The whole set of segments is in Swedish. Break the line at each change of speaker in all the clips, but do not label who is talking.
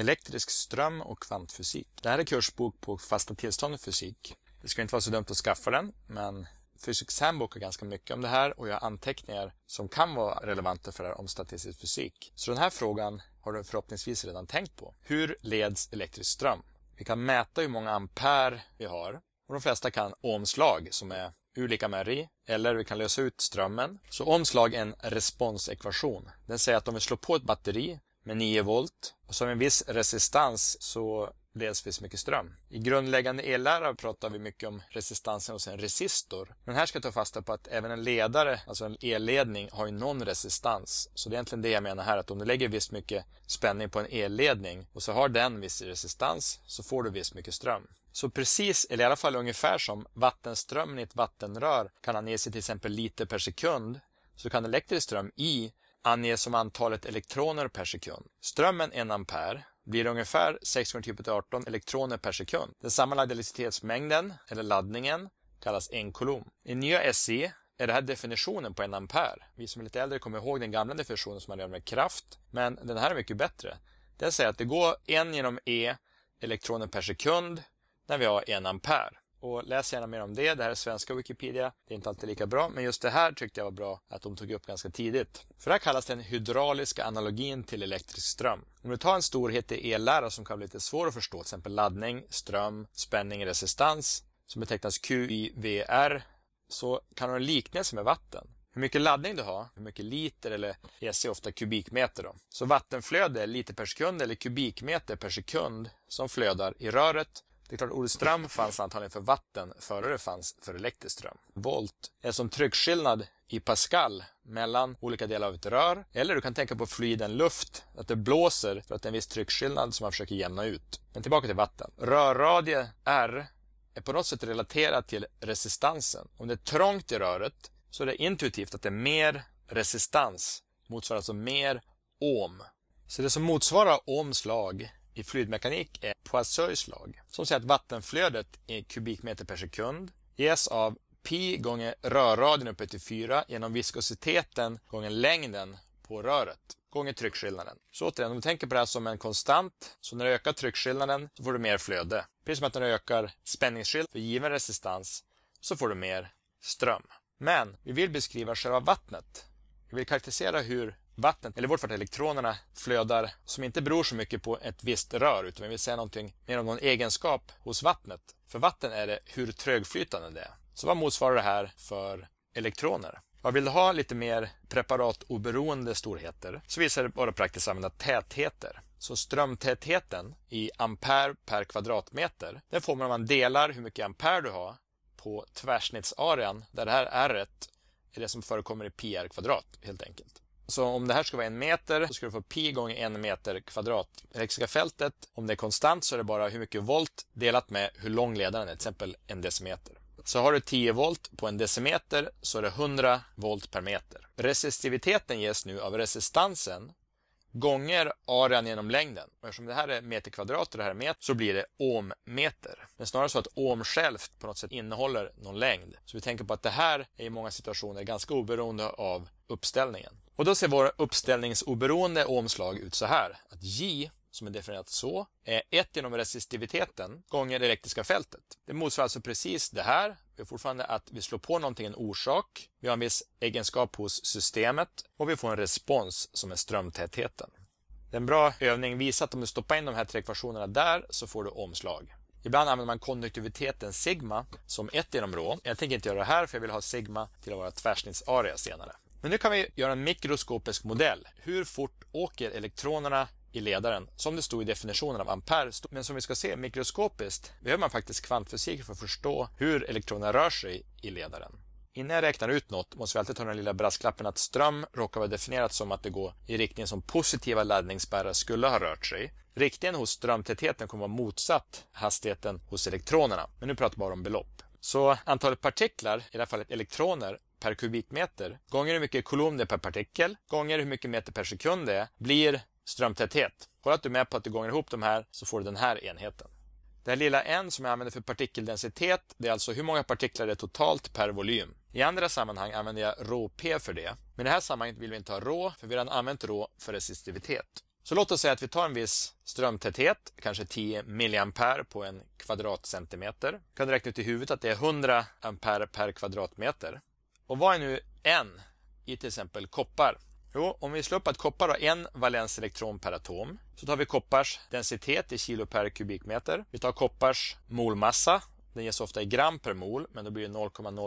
Elektrisk ström och kvantfysik. Det här är kursbok på fasta tillstånd i fysik. Det ska inte vara så dumt att skaffa den, men Physics Handbook har ganska mycket om det här och jag har anteckningar som kan vara relevanta för det här om statistisk fysik. Så den här frågan har du förhoppningsvis redan tänkt på. Hur leds elektrisk ström? Vi kan mäta hur många ampere vi har och de flesta kan omslag som är U lika med RI eller vi kan lösa ut strömmen. Så omslag är en responsekvation. Den säger att om vi slår på ett batteri med 9 volt och som en viss resistans så leds viss mycket ström. I grundläggande ellära pratar vi mycket om resistansen hos en resistor. Men här ska jag ta fasta på att även en ledare, alltså en elledning, har ju någon resistans. Så det är egentligen det jag menar här, att om du lägger visst mycket spänning på en elledning och så har den viss resistans så får du visst mycket ström. Så precis, eller i alla fall ungefär som vattenströmmen i ett vattenrör kan ha ner sig till exempel liter per sekund så kan elektrisk ström i anges som antalet elektroner per sekund. Strömmen 1 ampere blir ungefär 6 gånger 10 på 18 elektroner per sekund. Den sammanlagda elektricitetsmängden, eller laddningen, kallas en kolom. I nya SE är det här definitionen på 1 ampere. Vi som är lite äldre kommer ihåg den gamla definitionen som man gör med kraft, men den här är mycket bättre. Den säger att det går 1 genom E elektroner per sekund när vi har 1 ampere. Och läs gärna mer om det. Det här är svenska Wikipedia. Det är inte alltid lika bra, men just det här tyckte jag var bra att de tog upp ganska tidigt. För det här kallas den hydrauliska analogin till elektrisk ström. Om du tar en storhet i ellära som kan bli lite svår att förstå, till exempel laddning, ström, spänning, resistans, som betecknas QIVR, så kan du ha en liknelse med vatten. Hur mycket laddning du har, hur mycket liter eller EC ofta kubikmeter då. Så vattenflöde är liter per sekund eller kubikmeter per sekund som flödar i röret det är klart, Ström fanns antagligen för vatten före det fanns för elektrisk ström. Volt är som tryckskillnad i pascal mellan olika delar av ett rör. Eller du kan tänka på fluiden luft, att det blåser för att det är en viss tryckskillnad som man försöker jämna ut. Men tillbaka till vatten. Rörradie R är på något sätt relaterat till resistansen. Om det är trångt i röret så är det intuitivt att det är mer resistans, motsvarar alltså mer ohm. Så det som motsvarar ohms lag i fluidmekanik är Poisseurs lag som säger att vattenflödet i kubikmeter per sekund ges av pi gånger rörradien upphöjt till 4 genom viskositeten gånger längden på röret gånger tryckskillnaden. Så återigen, om du tänker på det här som en konstant, så när du ökar tryckskillnaden så får du mer flöde. Precis som att när du ökar spänningsskillnaden för given resistans så får du mer ström. Men vi vill beskriva själva vattnet. Vi vill karaktärisera hur vattnet, eller i vårt fall elektronerna, flödar som inte beror så mycket på ett visst rör utan vi vill säga någonting mer om någon egenskap hos vattnet. För vatten är det hur trögflytande det är. Så vad motsvarar det här för elektroner? Vad vill du ha lite mer preparatoberoende storheter så visar det bara praktiskt att använda tätheter. Så strömtätheten i ampere per kvadratmeter, den får man om man delar hur mycket ampere du har på tvärsnittsarean där det här r är det som förekommer i PR kvadrat helt enkelt. Så om det här ska vara en meter så ska du få pi gånger en meter kvadrat. Elektriska fältet, om det är konstant så är det bara hur mycket volt delat med hur lång ledaren är, till exempel en decimeter. Så har du 10 volt på en decimeter så är det 100 volt per meter. Resistiviteten ges nu av resistansen gånger arean genom längden. Och eftersom det här är meter kvadrat och det här är meter så blir det ohmmeter. är snarare så att ohm självt på något sätt innehåller någon längd. Så vi tänker på att det här är i många situationer ganska oberoende av uppställningen. Och då ser våra uppställningsoberoende omslag ut så här. Att J, som är definierat så, är 1 genom resistiviteten gånger det elektriska fältet. Det motsvarar alltså precis det här. Vi har fortfarande att vi slår på någonting en orsak. Vi har en viss egenskap hos systemet och vi får en respons som är strömtätheten. Det är en bra övning visar att om du stoppar in de här tre ekvationerna där så får du omslag. Ibland använder man konduktiviteten sigma som ett genom rå. Jag tänker inte göra det här för jag vill ha sigma till att vara tvärsnittsarea senare. Men nu kan vi göra en mikroskopisk modell. Hur fort åker elektronerna i ledaren som det stod i definitionen av ampere. Men som vi ska se mikroskopiskt behöver man faktiskt kvantfysik för att förstå hur elektronerna rör sig i ledaren. Innan jag räknar ut något måste vi alltid ta den lilla brasklappen att ström råkar vara definierat som att det går i riktningen som positiva laddningsspärrar skulle ha rört sig. Riktningen hos strömtätheten kommer vara motsatt hastigheten hos elektronerna. Men nu pratar vi bara om belopp. Så antalet partiklar, i det här fallet elektroner, per kubikmeter gånger hur mycket kolumn det är per partikel gånger hur mycket meter per sekund det är blir strömtäthet. Håll att du är med på att du gånger ihop de här så får du den här enheten. Det här lilla n som jag använder för partikeldensitet, det är alltså hur många partiklar det är totalt per volym. I andra sammanhang använder jag rå-p för det. Men i det här sammanhanget vill vi inte ha rå, för vi har redan använt rå för resistivitet. Så låt oss säga att vi tar en viss strömtäthet, kanske 10 mA på en kvadratcentimeter. Kan du räkna ut i huvudet att det är 100 ampere per kvadratmeter. Och vad är nu N i till exempel koppar? Jo, om vi slår upp att koppar har en valenselektron per atom så tar vi koppars densitet i kilo per kubikmeter. Vi tar koppars molmassa den ges ofta i gram per mol, men då blir det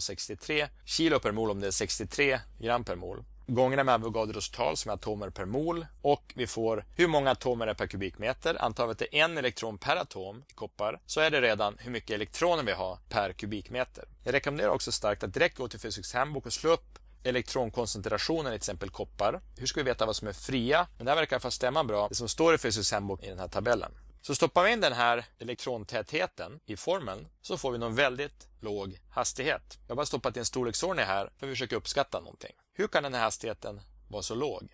0,063 kilo per mol om det är 63 gram per mol gångerna med Avogadros tal som är atomer per mol och vi får hur många atomer det är per kubikmeter. Antar vi att det är en elektron per atom i koppar så är det redan hur mycket elektroner vi har per kubikmeter. Jag rekommenderar också starkt att direkt gå till Physics handbok och slå upp elektronkoncentrationen i till exempel koppar. Hur ska vi veta vad som är fria? Men det här verkar fast stämma bra, det som står i Physics handbok i den här tabellen. Så stoppar vi in den här elektrontätheten i formeln så får vi någon väldigt låg hastighet. Jag har bara stoppat in storleksordning här för att försöka uppskatta någonting. Hur kan den här hastigheten vara så låg?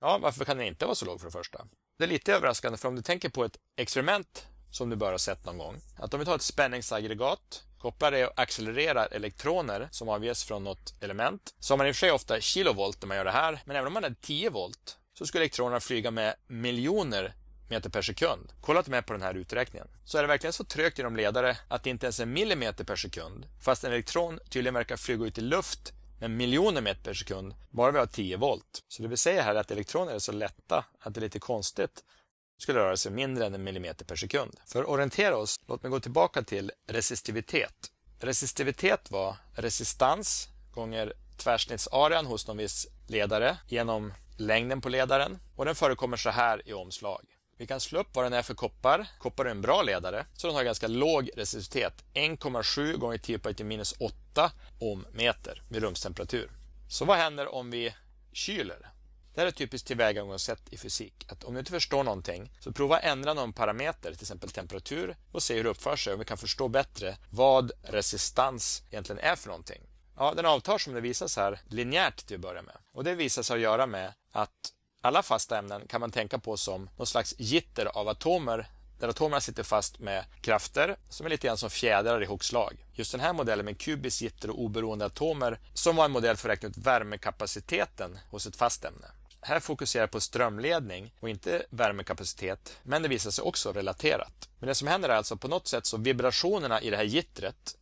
Ja, varför kan den inte vara så låg för det första? Det är lite överraskande för om du tänker på ett experiment som du bör ha sett någon gång. Att om vi tar ett spänningsaggregat, kopplar det och accelererar elektroner som avges från något element, så har man i och för sig ofta kilovolt när man gör det här, men även om man hade 10 volt så skulle elektronerna flyga med miljoner meter per sekund. Kolla inte med på den här uträkningen. Så är det verkligen så trögt genom ledare att det inte ens är millimeter per sekund, fast en elektron tydligen verkar flyga ut i luft men miljoner meter per sekund, bara vi har 10 volt. Så det vill säga här att elektroner är så lätta att det är lite konstigt skulle röra sig mindre än en millimeter per sekund. För att orientera oss, låt mig gå tillbaka till resistivitet. Resistivitet var resistans gånger tvärsnittsarean hos någon viss ledare genom längden på ledaren och den förekommer så här i omslag. Vi kan slå upp vad den är för koppar. Koppar är en bra ledare, så den har ganska låg resistivitet. 1,7 gånger 10 på 8 28 om meter vid rumstemperatur. Så vad händer om vi kyler? Det här är ett typiskt tillvägagångssätt i fysik. Att om du inte förstår någonting, så prova ändra någon parameter, till exempel temperatur, och se hur det uppför sig. Om vi kan förstå bättre vad resistans egentligen är för någonting. Ja, den avtar som det visas här linjärt till att börja med. Och det visar sig att göra med att alla fasta ämnen kan man tänka på som någon slags gitter av atomer där atomerna sitter fast med krafter som är lite grann som fjädrar i hokslag. Just den här modellen med kubiskt gitter och oberoende atomer som var en modell för att räkna ut värmekapaciteten hos ett fast ämne. Här fokuserar jag på strömledning och inte värmekapacitet, men det visar sig också relaterat. Men det som händer är alltså på något sätt så vibrationerna i det här gittret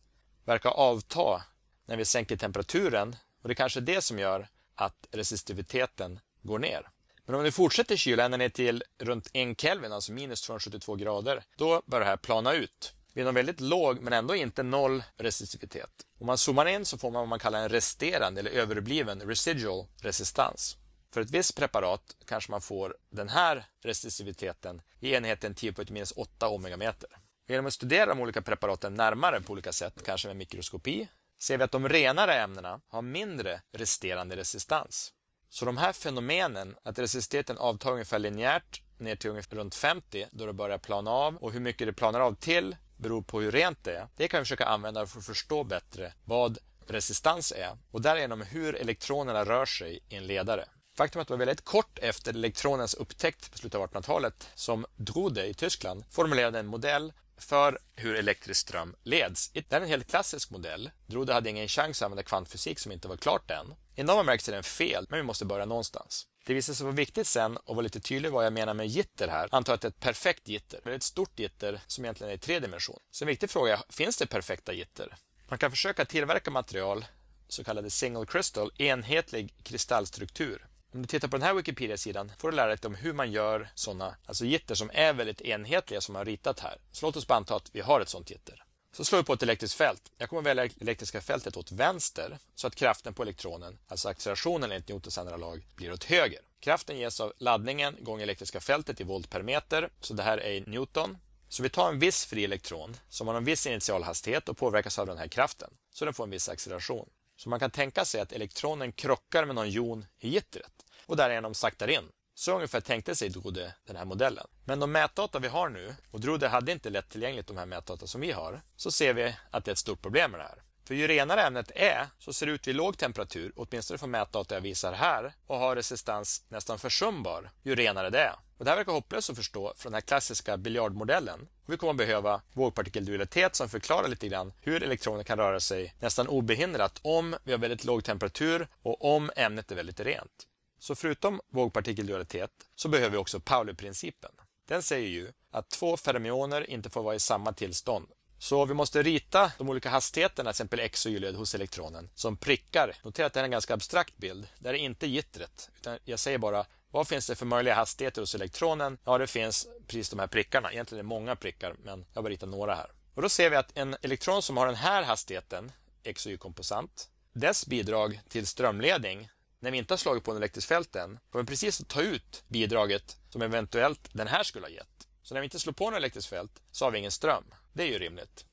verkar avta när vi sänker temperaturen och det är kanske är det som gör att resistiviteten går ner. Men om vi fortsätter kyla ända ner till runt 1 Kelvin, alltså minus 272 grader, då börjar det här plana ut. Vid en väldigt låg, men ändå inte noll resistivitet. Om man zoomar in så får man vad man kallar en resterande eller överbliven residual resistans. För ett visst preparat kanske man får den här resistiviteten i enheten 10 på minus 8 omegameter. Genom att studera de olika preparaten närmare på olika sätt, kanske med mikroskopi, ser vi att de renare ämnena har mindre resterande resistans. Så de här fenomenen, att resistiteten avtar ungefär linjärt ner till ungefär runt 50 då det börjar plana av och hur mycket det planar av till beror på hur rent det är. Det kan vi försöka använda för att förstå bättre vad resistans är och därigenom hur elektronerna rör sig i en ledare. Faktum är att det var väldigt kort efter elektronens upptäckt på slutet av 1800-talet som Drude i Tyskland formulerade en modell för hur elektrisk ström leds. Det är en helt klassisk modell. Drude hade ingen chans att använda kvantfysik som inte var klart än. I någon bemärkelse är den fel, men vi måste börja någonstans. Det visade sig vara viktigt sen att vara lite tydlig vad jag menar med gitter här. Antar att det är ett perfekt gitter, eller ett stort gitter som egentligen är i tre dimensioner. Så en viktig fråga är, finns det perfekta gitter? Man kan försöka tillverka material, så kallade single crystal, enhetlig kristallstruktur. Om du tittar på den här Wikipedia-sidan får du lära dig om hur man gör sådana, alltså gitter som är väldigt enhetliga som man har ritat här. Så låt oss bara anta att vi har ett sådant gitter. Så slår vi på ett elektriskt fält. Jag kommer välja elektriska fältet åt vänster så att kraften på elektronen, alltså accelerationen enligt Newtons andra lag, blir åt höger. Kraften ges av laddningen gånger elektriska fältet i volt per meter, så det här är i Newton. Så vi tar en viss fri elektron som har en viss initialhastighet och påverkas av den här kraften, så den får en viss acceleration. Så man kan tänka sig att elektronen krockar med någon jon i gittret och därigenom saktar in så ungefär tänkte sig Drude den här modellen. Men de mätdata vi har nu, och Drude hade inte lättillgängligt tillgängligt de här mätdata som vi har, så ser vi att det är ett stort problem med det här. För ju renare ämnet är så ser det ut vid låg temperatur, åtminstone från mätdata jag visar här, och har resistans nästan försumbar ju renare det är. Och det här verkar hopplöst att förstå från den här klassiska biljardmodellen. Vi kommer att behöva vågpartikeldualitet som förklarar lite grann hur elektroner kan röra sig nästan obehindrat om vi har väldigt låg temperatur och om ämnet är väldigt rent. Så förutom vågpartikeldualitet så behöver vi också Pauli-principen. Den säger ju att två fermioner inte får vara i samma tillstånd. Så vi måste rita de olika hastigheterna, till exempel x och y-led hos elektronen, som prickar. Notera att det är en ganska abstrakt bild. Det här är inte gittret, utan jag säger bara vad finns det för möjliga hastigheter hos elektronen? Ja, det finns precis de här prickarna. Egentligen är det många prickar, men jag har bara ritat några här. Och då ser vi att en elektron som har den här hastigheten, x och y-komposant, dess bidrag till strömledning när vi inte har slagit på en elektriskt fält än, kommer vi precis att ta ut bidraget som eventuellt den här skulle ha gett. Så när vi inte slår på något elektriskt fält så har vi ingen ström. Det är ju rimligt.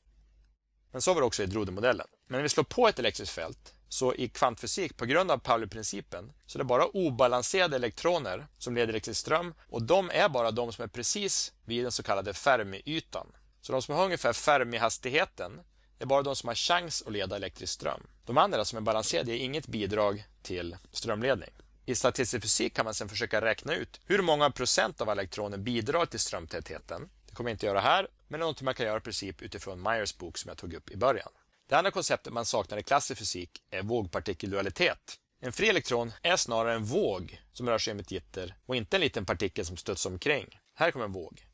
Men så var det också i Drode-modellen. Men när vi slår på ett elektriskt fält så i kvantfysik, på grund av Pauli-principen, så är det bara obalanserade elektroner som leder till ström och de är bara de som är precis vid den så kallade Fermi-ytan. Så de som har ungefär Fermi-hastigheten är bara de som har chans att leda elektrisk ström. De andra som är balanserade ger inget bidrag till strömledning. I statistisk fysik kan man sedan försöka räkna ut hur många procent av elektroner bidrar till strömtätheten. Det kommer jag inte göra här, men det är något man kan göra i princip utifrån Myers bok som jag tog upp i början. Det andra konceptet man saknar i klassisk fysik är vågpartikeldualitet. En fri elektron är snarare en våg som rör sig om ett gitter och inte en liten partikel som studsar omkring. Här kommer en våg.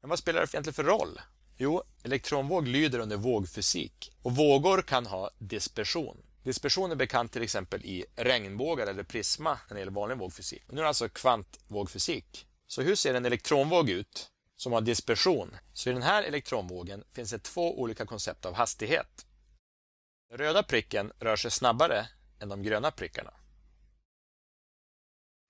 Men vad spelar det egentligen för roll? Jo, elektronvåg lyder under vågfysik och vågor kan ha dispersion. Dispersion är bekant till exempel i regnbågar eller prisma när det gäller vanlig vågfysik. Nu är det alltså kvantvågfysik. Så hur ser en elektronvåg ut som har dispersion? Så i den här elektronvågen finns det två olika koncept av hastighet. Den röda pricken rör sig snabbare än de gröna prickarna.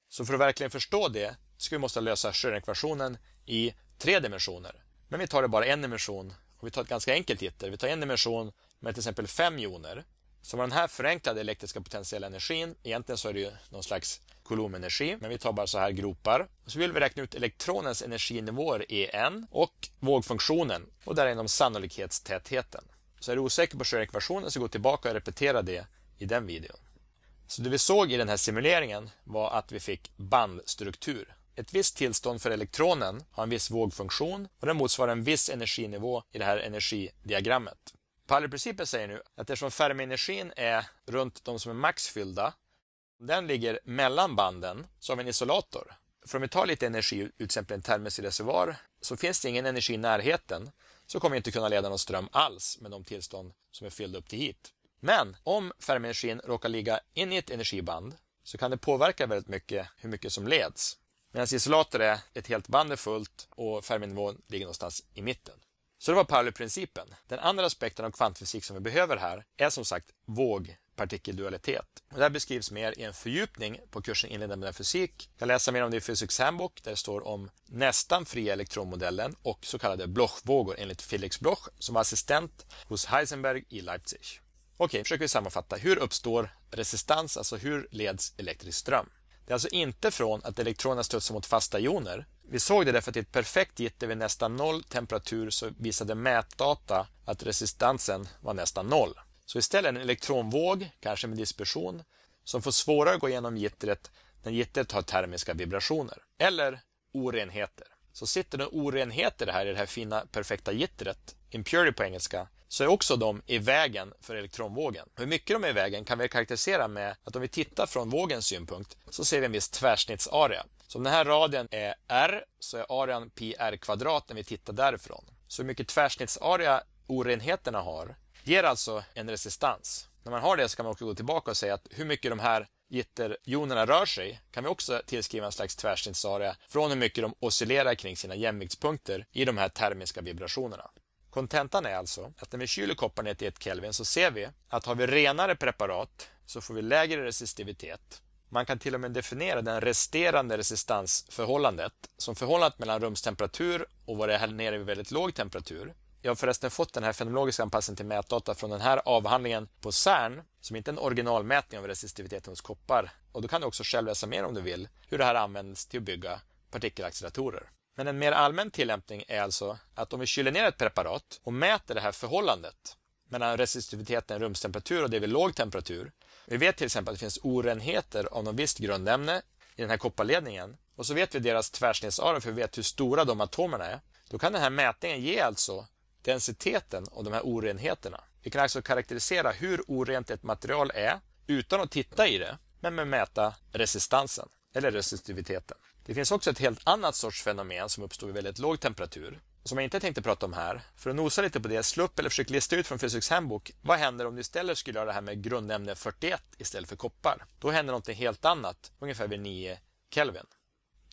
Så för att verkligen förstå det ska vi måste lösa Schrödingeekvationen i tre dimensioner. Men vi tar det bara en dimension och vi tar ett ganska enkelt gitter. Vi tar en dimension med till exempel fem joner så var den här förenklade elektriska potentiella energin, egentligen så är det ju någon slags Coulombenergi, men vi tar bara så här gropar. så vill vi räkna ut elektronens energinivåer En och vågfunktionen och därigenom sannolikhetstätheten. Så är du osäker på sjöekvationen så gå tillbaka och repetera det i den videon. Så det vi såg i den här simuleringen var att vi fick bandstruktur. Ett visst tillstånd för elektronen har en viss vågfunktion och den motsvarar en viss energinivå i det här energidiagrammet. Pareprincipen säger nu att eftersom Fermi-energin är runt de som är maxfyllda, den ligger mellan banden, så har vi en isolator. För om vi tar lite energi, ut exempel en termisk reservoar, så finns det ingen energi i närheten, så kommer vi inte kunna leda någon ström alls med de tillstånd som är fyllda upp till hit. Men om Fermi-energin råkar ligga in i ett energiband så kan det påverka väldigt mycket hur mycket som leds. Medan isolator är ett helt band är fullt och Fermi-nivån ligger någonstans i mitten. Så det var Pauli-principen. Den andra aspekten av kvantfysik som vi behöver här är som sagt vågpartikeldualitet. det här beskrivs mer i en fördjupning på kursen Inledande med fysik. Jag läser mer om det i Physics Handbook där det står om nästan fria elektronmodellen och så kallade Blochvågor enligt Felix Bloch som var assistent hos Heisenberg i Leipzig. Okej, försöker vi sammanfatta. Hur uppstår resistans, alltså hur leds elektrisk ström? Det är alltså inte från att elektronerna studsar mot fasta joner vi såg det därför att i ett perfekt gitter vid nästan noll temperatur så visade mätdata att resistansen var nästan noll. Så istället en elektronvåg, kanske med dispersion, som får svårare att gå igenom gittret när gittret har termiska vibrationer eller orenheter. Så sitter det orenheter här i det här fina perfekta gittret, impurity på engelska, så är också de i vägen för elektronvågen. Hur mycket de är i vägen kan vi karaktärisera med att om vi tittar från vågens synpunkt så ser vi en viss tvärsnittsarea. Så om den här radien är R så är arean pi r kvadrat när vi tittar därifrån. Så hur mycket tvärsnittsarea orenheterna har ger alltså en resistans. När man har det så kan man också gå tillbaka och säga att hur mycket de här gitterjonerna rör sig kan vi också tillskriva en slags tvärsnittsarea från hur mycket de oscillerar kring sina jämviktspunkter i de här termiska vibrationerna. Kontentan är alltså att när vi kyler koppar i till 1 Kelvin så ser vi att har vi renare preparat så får vi lägre resistivitet man kan till och med definiera den resterande resistansförhållandet som förhållandet mellan rumstemperatur och vad det är här nere vid väldigt låg temperatur. Jag har förresten fått den här fenomenologiska anpassningen till mätdata från den här avhandlingen på CERN, som inte är en originalmätning av resistiviteten hos koppar. Och du kan du också själv läsa mer om du vill, hur det här används till att bygga partikelacceleratorer. Men en mer allmän tillämpning är alltså att om vi kyler ner ett preparat och mäter det här förhållandet mellan resistiviteten rumstemperatur och det vid låg temperatur vi vet till exempel att det finns orenheter av något visst grundämne i den här kopparledningen och så vet vi deras tvärsnittsarer för vi vet hur stora de atomerna är. Då kan den här mätningen ge alltså densiteten av de här orenheterna. Vi kan alltså karaktärisera hur orent ett material är utan att titta i det, men med mäta resistansen eller resistiviteten. Det finns också ett helt annat sorts fenomen som uppstår vid väldigt låg temperatur som jag inte tänkte prata om här. För att nosa lite på det, slå upp eller försök lista ut från Fysiks Handbok Vad händer om du istället skulle göra det här med grundämne 41 istället för koppar? Då händer någonting helt annat, ungefär vid 9 Kelvin.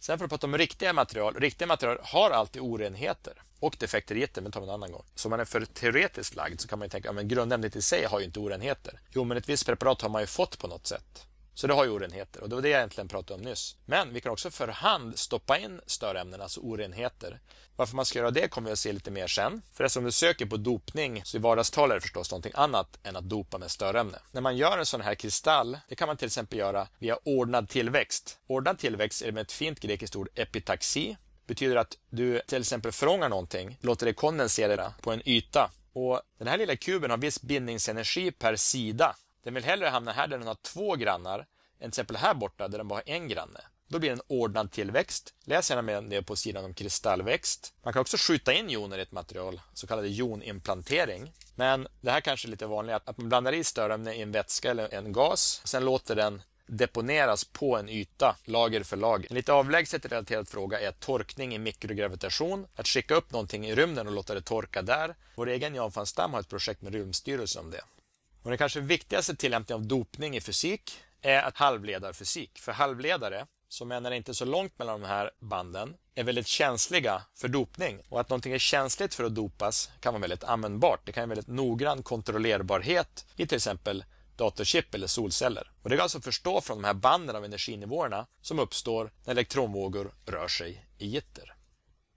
Sen för att prata om riktiga material. Riktiga material har alltid orenheter och defekter i det, men tar en annan gång. Så om man är för teoretiskt lagd så kan man ju tänka att ja, grundämnet i sig har ju inte orenheter. Jo, men ett visst preparat har man ju fått på något sätt. Så det har ju orenheter och det var det jag egentligen pratade om nyss. Men vi kan också för hand stoppa in störämnen, alltså orenheter. Varför man ska göra det kommer vi att se lite mer sen. För eftersom du söker på dopning så i vardagstal är det förstås någonting annat än att dopa med störämne. När man gör en sån här kristall, det kan man till exempel göra via ordnad tillväxt. Ordnad tillväxt är med ett fint grekiskt ord epitaxi. Betyder att du till exempel förångar någonting, låter det kondensera på en yta och den här lilla kuben har viss bindningsenergi per sida den vill hellre hamna här där den har två grannar än till exempel här borta där den bara har en granne. Då blir det en ordnad tillväxt. Läs gärna mer om det på sidan om kristallväxt. Man kan också skjuta in joner i ett material, så kallad jonimplantering. Men det här kanske är lite vanligt, att man blandar i störämne i en vätska eller en gas. och Sen låter den deponeras på en yta, lager för lager. En lite avlägset relaterad fråga är torkning i mikrogravitation. Att skicka upp någonting i rymden och låta det torka där. Vår egen Jan van Stam har ett projekt med Rymdstyrelsen om det. Och den kanske viktigaste tillämpningen av dopning i fysik är att halvledarfysik. För halvledare, som är när det inte är så långt mellan de här banden, är väldigt känsliga för dopning. Och att någonting är känsligt för att dopas kan vara väldigt användbart. Det kan vara väldigt noggrann kontrollerbarhet i till exempel datorchip eller solceller. Och det går alltså att förstå från de här banden av energinivåerna som uppstår när elektronvågor rör sig i gitter.